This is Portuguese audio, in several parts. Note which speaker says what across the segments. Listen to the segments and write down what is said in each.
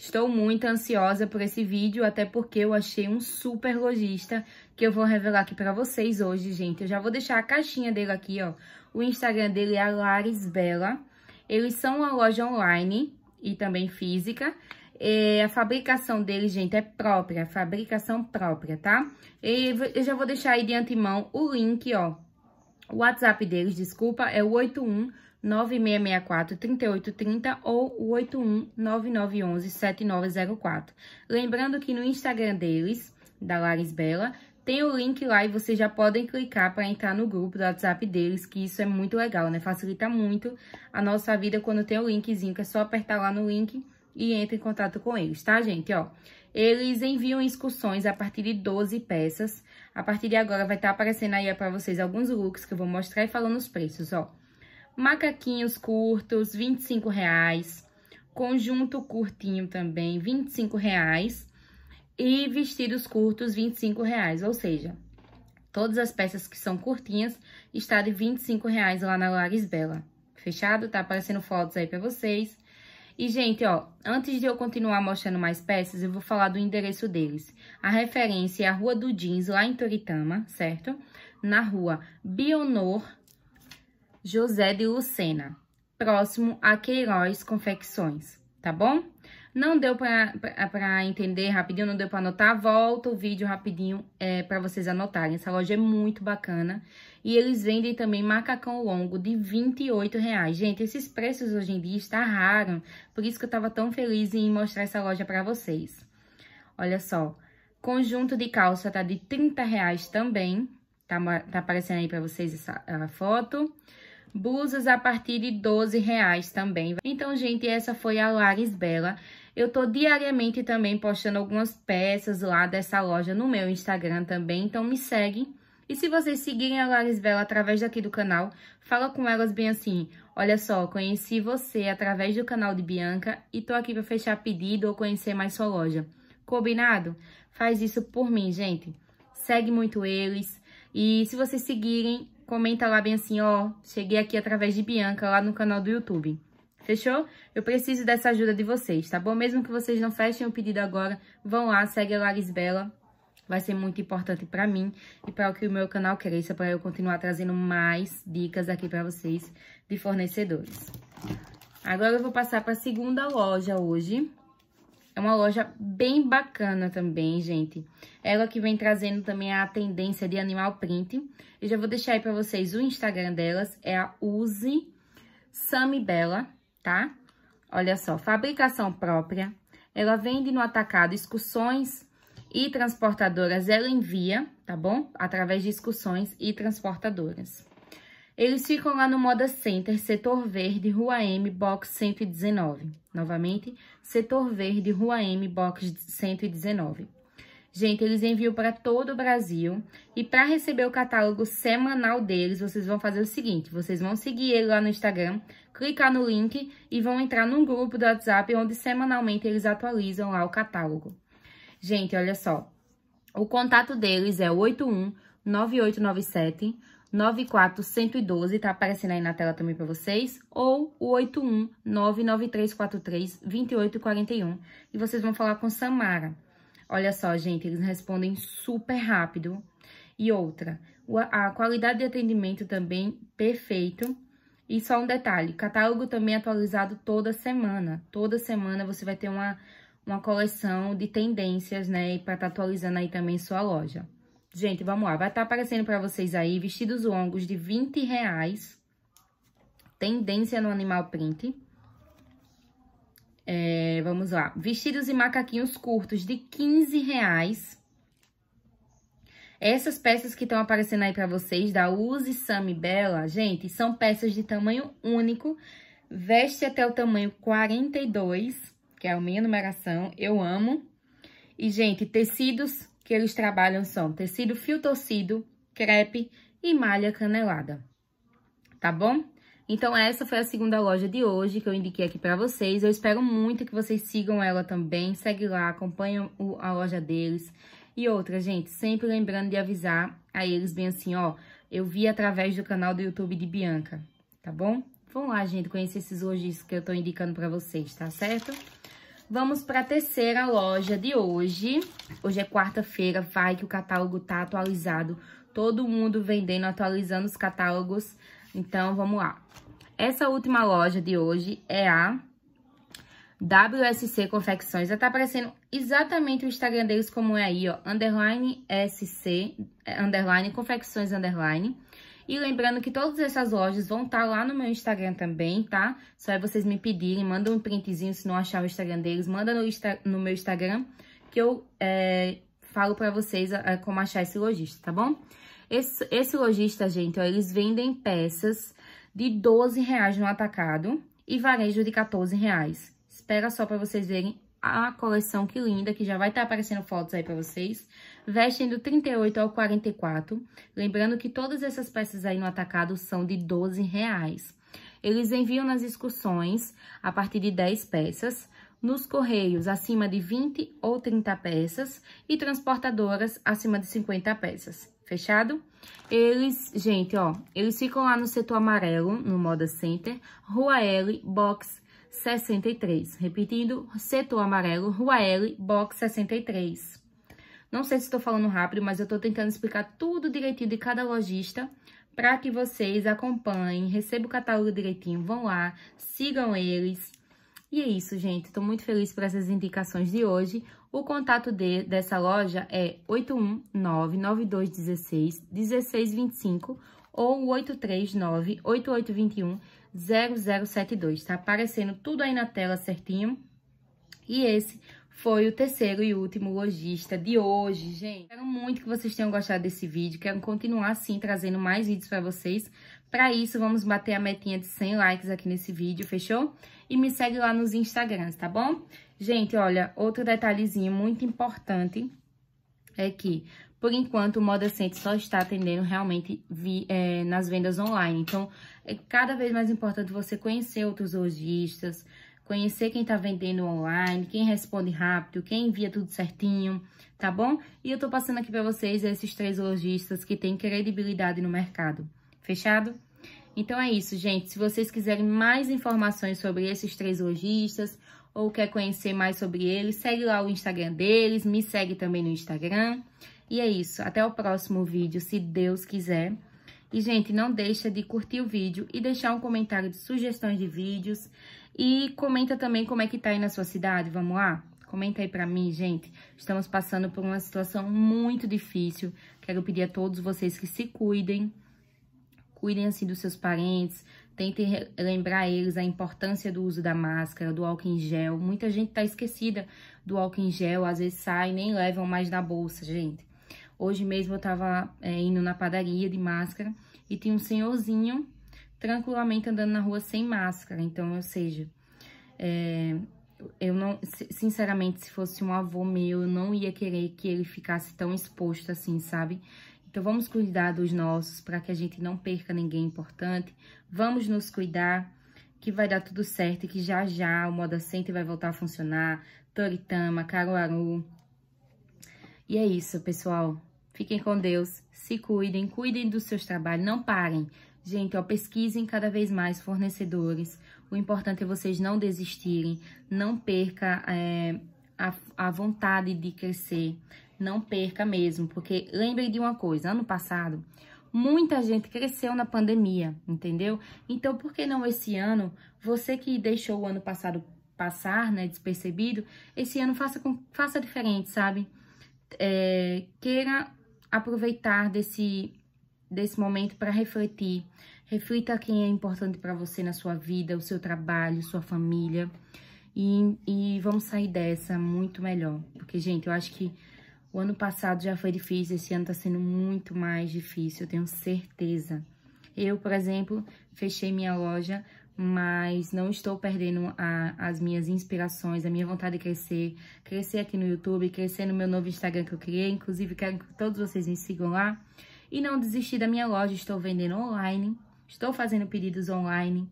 Speaker 1: Estou muito ansiosa por esse vídeo, até porque eu achei um super lojista que eu vou revelar aqui pra vocês hoje, gente. Eu já vou deixar a caixinha dele aqui, ó. O Instagram dele é Laris Bela. Eles são uma loja online e também física. E é, a fabricação dele, gente, é própria, fabricação própria, tá? E eu já vou deixar aí de antemão o link, ó. O WhatsApp deles, desculpa, é o 81 9664-3830 ou o 7904 Lembrando que no Instagram deles, da Laris Bela, tem o link lá e vocês já podem clicar para entrar no grupo do WhatsApp deles, que isso é muito legal, né? Facilita muito a nossa vida quando tem o linkzinho, que é só apertar lá no link e entra em contato com eles, tá, gente? Ó, eles enviam excursões a partir de 12 peças. A partir de agora vai estar tá aparecendo aí para vocês alguns looks que eu vou mostrar e falando os preços, ó macaquinhos curtos, 25 reais. Conjunto curtinho também, 25 reais. E vestidos curtos, 25 reais. Ou seja, todas as peças que são curtinhas está de 25 reais lá na Lares Bela. Fechado? Tá aparecendo fotos aí para vocês. E, gente, ó, antes de eu continuar mostrando mais peças, eu vou falar do endereço deles. A referência é a Rua do Jeans, lá em Toritama, certo? Na rua Bionor José de Lucena, próximo a Queiroz Confecções, tá bom? Não deu para entender rapidinho, não deu para anotar, volta o vídeo rapidinho é, para vocês anotarem. Essa loja é muito bacana e eles vendem também macacão longo de 28 reais. Gente, esses preços hoje em dia está raro, por isso que eu tava tão feliz em mostrar essa loja para vocês. Olha só, conjunto de calça tá de 30 reais também, tá, tá aparecendo aí para vocês essa a foto blusas a partir de 12 reais também. Então, gente, essa foi a Laris Bela. Eu tô diariamente também postando algumas peças lá dessa loja no meu Instagram também, então me segue. E se vocês seguirem a Laris Bela através daqui do canal, fala com elas bem assim, olha só, conheci você através do canal de Bianca e tô aqui pra fechar pedido ou conhecer mais sua loja. Combinado? Faz isso por mim, gente. Segue muito eles. E se vocês seguirem comenta lá bem assim, ó, cheguei aqui através de Bianca lá no canal do YouTube. Fechou? Eu preciso dessa ajuda de vocês, tá bom? Mesmo que vocês não fechem o pedido agora, vão lá, segue a Larisbela. Vai ser muito importante para mim e para que o meu canal cresça, para eu continuar trazendo mais dicas aqui para vocês de fornecedores. Agora eu vou passar para a segunda loja hoje, é uma loja bem bacana também, gente. Ela que vem trazendo também a tendência de animal print. Eu já vou deixar aí pra vocês o Instagram delas. É a Use Samibela, tá? Olha só, fabricação própria. Ela vende no atacado excursões e transportadoras. Ela envia, tá bom? Através de excursões e transportadoras. Eles ficam lá no Moda Center, setor verde, Rua M, box 119. Novamente, setor verde, Rua M, box 119. Gente, eles enviam para todo o Brasil. E para receber o catálogo semanal deles, vocês vão fazer o seguinte. Vocês vão seguir ele lá no Instagram, clicar no link e vão entrar num grupo do WhatsApp onde semanalmente eles atualizam lá o catálogo. Gente, olha só. O contato deles é 81 9897 94112, tá aparecendo aí na tela também para vocês, ou o 81993432841, e vocês vão falar com Samara. Olha só, gente, eles respondem super rápido. E outra, a qualidade de atendimento também perfeito. E só um detalhe, catálogo também atualizado toda semana. Toda semana você vai ter uma, uma coleção de tendências, né, para estar tá atualizando aí também sua loja. Gente, vamos lá. Vai estar tá aparecendo para vocês aí vestidos longos de 20 reais. Tendência no animal print. É, vamos lá. Vestidos e macaquinhos curtos de 15 reais. Essas peças que estão aparecendo aí para vocês, da Use e Bella, gente, são peças de tamanho único. Veste até o tamanho 42, que é a minha numeração. Eu amo. E, gente, tecidos que eles trabalham são tecido fio torcido, crepe e malha canelada, tá bom? Então, essa foi a segunda loja de hoje que eu indiquei aqui para vocês. Eu espero muito que vocês sigam ela também. Segue lá, acompanha a loja deles. E outra, gente, sempre lembrando de avisar a eles bem assim, ó. Eu vi através do canal do YouTube de Bianca, tá bom? Vão lá, gente, conhecer esses lojistas que eu tô indicando para vocês, tá certo? Vamos para a terceira loja de hoje. Hoje é quarta-feira, vai que o catálogo tá atualizado. Todo mundo vendendo, atualizando os catálogos. Então, vamos lá. Essa última loja de hoje é a WSC Confecções. Já tá aparecendo exatamente o Instagram deles como é aí, ó. Underline SC, é, underline confecções, underline. E lembrando que todas essas lojas vão estar tá lá no meu Instagram também, tá? Só é vocês me pedirem, mandam um printzinho se não achar o Instagram deles, manda no, Insta no meu Instagram, que eu é, falo pra vocês é, como achar esse lojista, tá bom? Esse, esse lojista, gente, ó, eles vendem peças de 12 reais no atacado e varejo de 14 reais. Espera só pra vocês verem a coleção Que Linda, que já vai estar tá aparecendo fotos aí para vocês. Vestem do 38 ao 44. Lembrando que todas essas peças aí no atacado são de 12 reais. Eles enviam nas excursões a partir de 10 peças, nos correios acima de 20 ou 30 peças e transportadoras acima de 50 peças. Fechado? Eles, gente, ó, eles ficam lá no setor amarelo, no Moda Center, Rua L, Box 63. Repetindo, setor amarelo, rua L, box 63. Não sei se estou falando rápido, mas eu estou tentando explicar tudo direitinho de cada lojista para que vocês acompanhem, recebam o catálogo direitinho, vão lá, sigam eles. E é isso, gente. Estou muito feliz por essas indicações de hoje. O contato de, dessa loja é 819-9216-1625 ou 839-8821-1625. 0072, tá aparecendo tudo aí na tela certinho. E esse foi o terceiro e último lojista de hoje, gente. Espero muito que vocês tenham gostado desse vídeo, quero continuar assim trazendo mais vídeos para vocês. Para isso, vamos bater a metinha de 100 likes aqui nesse vídeo, fechou? E me segue lá nos Instagrams, tá bom? Gente, olha, outro detalhezinho muito importante é que, por enquanto, o Modacente só está atendendo realmente vi, é, nas vendas online. Então, é cada vez mais importante você conhecer outros lojistas, conhecer quem está vendendo online, quem responde rápido, quem envia tudo certinho, tá bom? E eu estou passando aqui para vocês esses três lojistas que têm credibilidade no mercado. Fechado? Então é isso, gente. Se vocês quiserem mais informações sobre esses três lojistas ou quer conhecer mais sobre eles, segue lá o Instagram deles, me segue também no Instagram. E é isso, até o próximo vídeo, se Deus quiser. E, gente, não deixa de curtir o vídeo e deixar um comentário de sugestões de vídeos. E comenta também como é que tá aí na sua cidade, vamos lá? Comenta aí pra mim, gente. Estamos passando por uma situação muito difícil. Quero pedir a todos vocês que se cuidem. Cuidem, assim, dos seus parentes, Tentem lembrar eles a importância do uso da máscara, do álcool em gel. Muita gente tá esquecida do álcool em gel, às vezes sai nem levam mais na bolsa, gente. Hoje mesmo eu tava é, indo na padaria de máscara e tinha um senhorzinho tranquilamente andando na rua sem máscara. Então, ou seja, é, eu não, sinceramente, se fosse um avô meu, eu não ia querer que ele ficasse tão exposto assim, sabe? Então, vamos cuidar dos nossos para que a gente não perca ninguém importante. Vamos nos cuidar, que vai dar tudo certo e que já já o Moda Center vai voltar a funcionar. Toritama, Caruaru. E é isso, pessoal. Fiquem com Deus, se cuidem, cuidem dos seus trabalhos, não parem. Gente, ó, pesquisem cada vez mais fornecedores. O importante é vocês não desistirem, não perca é, a, a vontade de crescer, não perca mesmo, porque lembre de uma coisa, ano passado muita gente cresceu na pandemia, entendeu? Então, por que não esse ano, você que deixou o ano passado passar, né, despercebido, esse ano faça, com, faça diferente, sabe? É, queira aproveitar desse, desse momento para refletir. Reflita quem é importante para você na sua vida, o seu trabalho, sua família. E, e vamos sair dessa muito melhor. Porque, gente, eu acho que o ano passado já foi difícil, esse ano tá sendo muito mais difícil, eu tenho certeza. Eu, por exemplo, fechei minha loja, mas não estou perdendo a, as minhas inspirações, a minha vontade de crescer, crescer aqui no YouTube, crescer no meu novo Instagram que eu criei, inclusive quero que todos vocês me sigam lá. E não desistir da minha loja, estou vendendo online, estou fazendo pedidos online.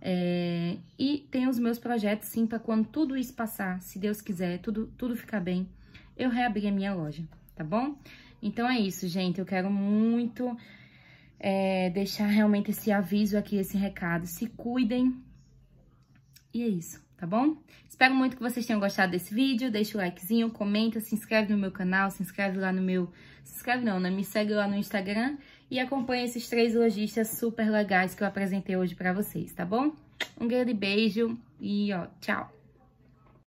Speaker 1: É, e tenho os meus projetos, sim, para quando tudo isso passar, se Deus quiser, tudo, tudo ficar bem eu reabri a minha loja, tá bom? Então é isso, gente. Eu quero muito é, deixar realmente esse aviso aqui, esse recado. Se cuidem. E é isso, tá bom? Espero muito que vocês tenham gostado desse vídeo. Deixa o likezinho, comenta, se inscreve no meu canal, se inscreve lá no meu... Se inscreve não, né? Me segue lá no Instagram e acompanha esses três lojistas super legais que eu apresentei hoje pra vocês, tá bom? Um grande beijo e ó, tchau!